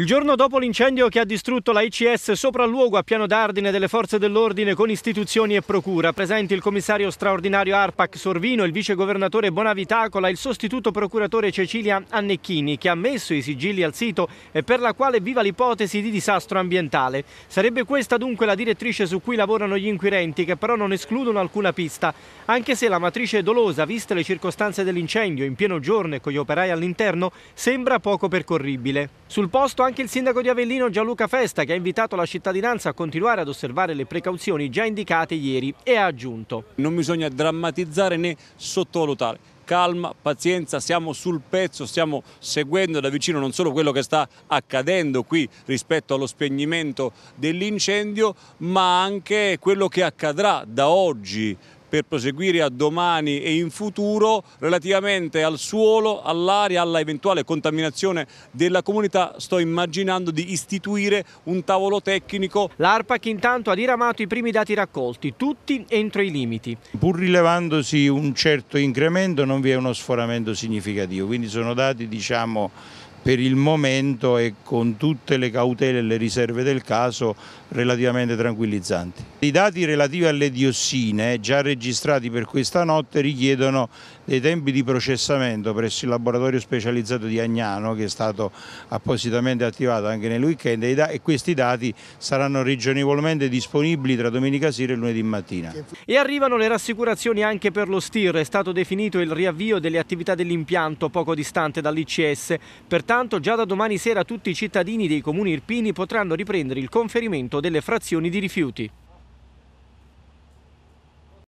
Il giorno dopo l'incendio che ha distrutto la ICS sopralluogo a piano d'ardine delle forze dell'ordine con istituzioni e procura, presenti il commissario straordinario Arpac Sorvino, il vice governatore Bonavitacola e il sostituto procuratore Cecilia Annecchini che ha messo i sigilli al sito e per la quale viva l'ipotesi di disastro ambientale. Sarebbe questa dunque la direttrice su cui lavorano gli inquirenti che però non escludono alcuna pista, anche se la matrice è dolosa, viste le circostanze dell'incendio in pieno giorno e con gli operai all'interno, sembra poco percorribile. Sul posto anche il sindaco di Avellino Gianluca Festa che ha invitato la cittadinanza a continuare ad osservare le precauzioni già indicate ieri e ha aggiunto. Non bisogna drammatizzare né sottovalutare calma, pazienza, siamo sul pezzo, stiamo seguendo da vicino non solo quello che sta accadendo qui rispetto allo spegnimento dell'incendio, ma anche quello che accadrà da oggi per proseguire a domani e in futuro relativamente al suolo, all'aria, alla eventuale contaminazione della comunità sto immaginando di istituire un tavolo tecnico. L'ARPAC intanto ha diramato i primi dati raccolti, tutti entro i limiti. Pur rilevandosi un certo incremento non vi è uno sforamento significativo, quindi sono dati diciamo per il momento e con tutte le cautele e le riserve del caso relativamente tranquillizzanti. I dati relativi alle diossine eh, già registrati per questa notte richiedono dei tempi di processamento presso il laboratorio specializzato di Agnano che è stato appositamente attivato anche nel weekend e questi dati saranno ragionevolmente disponibili tra domenica sera e lunedì mattina. E arrivano le rassicurazioni anche per lo STIR, è stato definito il riavvio delle attività dell'impianto poco distante dall'ICS per Pertanto già da domani sera tutti i cittadini dei comuni irpini potranno riprendere il conferimento delle frazioni di rifiuti.